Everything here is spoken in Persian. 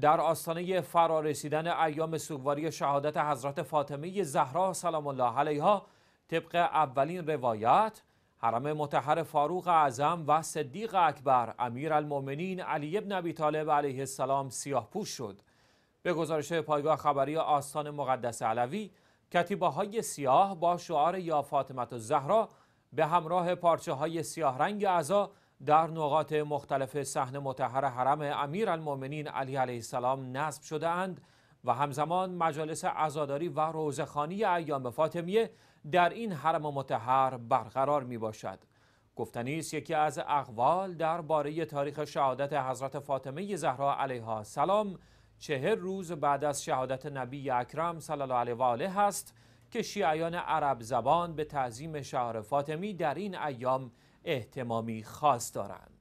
در آستانه فرارسیدن ایام سوگواری شهادت حضرت فاطمه زهرا سلام الله علیها طبق اولین روایت حرم متحر فاروق اعظم و صدیق اکبر امیر المومنین علی ابن ابی طالب علیه السلام سیاه پوش شد به گزارش پایگاه خبری آستان مقدس علوی کتیبه های سیاه با شعار یا فاطمت و زهرا به همراه پارچه های سیاه رنگ اعضا در نقاط مختلف صحنه متحر حرم امیرالمؤمنین علی علیه السلام نصب شده اند و همزمان مجالس عزاداری و روزخانی ایام فاطمیه در این حرم متحر برقرار می باشد. گفتنی یکی از اقوال باره تاریخ شهادت حضرت فاطمه زهرا علیها سلام چهر روز بعد از شهادت نبی اکرم صلی الله علیه و آله هست که شیعیان عرب زبان به تعظیم شهر فاطمی در این ایام احتمامی خاص دارند.